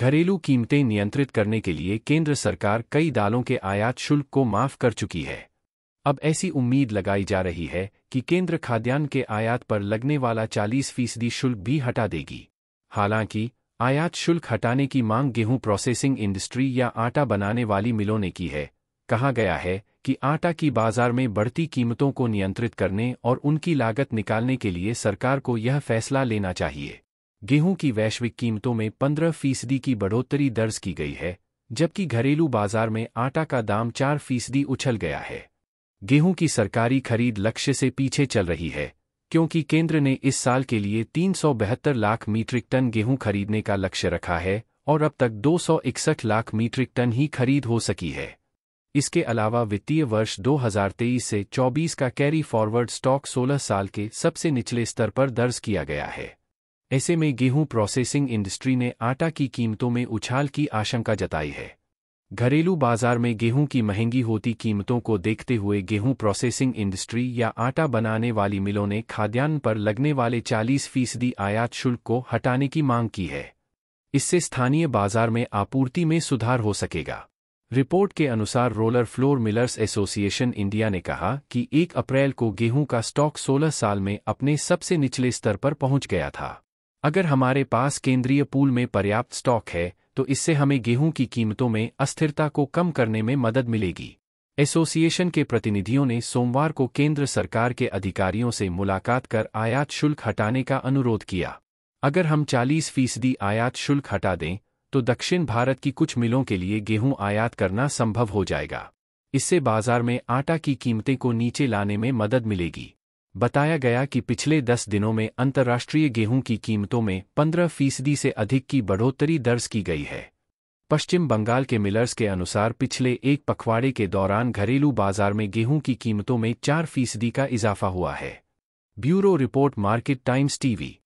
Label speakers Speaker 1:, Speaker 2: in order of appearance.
Speaker 1: घरेलू कीमतें नियंत्रित करने के लिए केंद्र सरकार कई दालों के आयात शुल्क को माफ कर चुकी है अब ऐसी उम्मीद लगाई जा रही है कि केंद्र खाद्यान्न के आयात पर लगने वाला 40 फीसदी शुल्क भी हटा देगी हालांकि आयात शुल्क हटाने की मांग गेहूं प्रोसेसिंग इंडस्ट्री या आटा बनाने वाली मिलों ने की है कहा गया है कि आटा की बाजार में बढ़ती कीमतों को नियंत्रित करने और उनकी लागत निकालने के लिए सरकार को यह फैसला लेना चाहिए गेहूं की वैश्विक कीमतों में 15 फीसदी की बढ़ोतरी दर्ज की गई है जबकि घरेलू बाजार में आटा का दाम 4 फीसदी उछल गया है गेहूं की सरकारी खरीद लक्ष्य से पीछे चल रही है क्योंकि केंद्र ने इस साल के लिए तीन लाख मीट्रिक टन गेहूं खरीदने का लक्ष्य रखा है और अब तक दो लाख मीट्रिक टन ही खरीद हो सकी है इसके अलावा वित्तीय वर्ष 2023 से 24 का कैरी फॉरवर्ड स्टॉक 16 साल के सबसे निचले स्तर पर दर्ज किया गया है ऐसे में गेहूं प्रोसेसिंग इंडस्ट्री ने आटा की कीमतों में उछाल की आशंका जताई है घरेलू बाजार में गेहूं की महंगी होती कीमतों को देखते हुए गेहूं प्रोसेसिंग इंडस्ट्री या आटा बनाने वाली मिलों ने खाद्यान्न पर लगने वाले 40 फीसदी आयात शुल्क को हटाने की मांग की है इससे स्थानीय बाजार में आपूर्ति में सुधार हो सकेगा रिपोर्ट के अनुसार roller flour millers association India ने कहा कि एक अप्रैल को गेहूं का स्टॉक सोलह साल में अपने सबसे निचले स्तर पर पहुंच गया था अगर हमारे पास केंद्रीय पूल में पर्याप्त स्टॉक है तो इससे हमें गेहूं की कीमतों में अस्थिरता को कम करने में मदद मिलेगी एसोसिएशन के प्रतिनिधियों ने सोमवार को केंद्र सरकार के अधिकारियों से मुलाकात कर आयात शुल्क हटाने का अनुरोध किया अगर हम 40 फीसदी आयात शुल्क हटा दें तो दक्षिण भारत की कुछ मिलों के लिए गेहूं आयात करना संभव हो जाएगा इससे बाजार में आटा की कीमतें को नीचे लाने में मदद मिलेगी बताया गया कि पिछले 10 दिनों में अंतर्राष्ट्रीय गेहूं की कीमतों में 15 फीसदी से अधिक की बढ़ोतरी दर्ज की गई है पश्चिम बंगाल के मिलर्स के अनुसार पिछले एक पखवाड़े के दौरान घरेलू बाजार में गेहूं की कीमतों में चार फीसदी का इजाफा हुआ है bureau report Market Times TV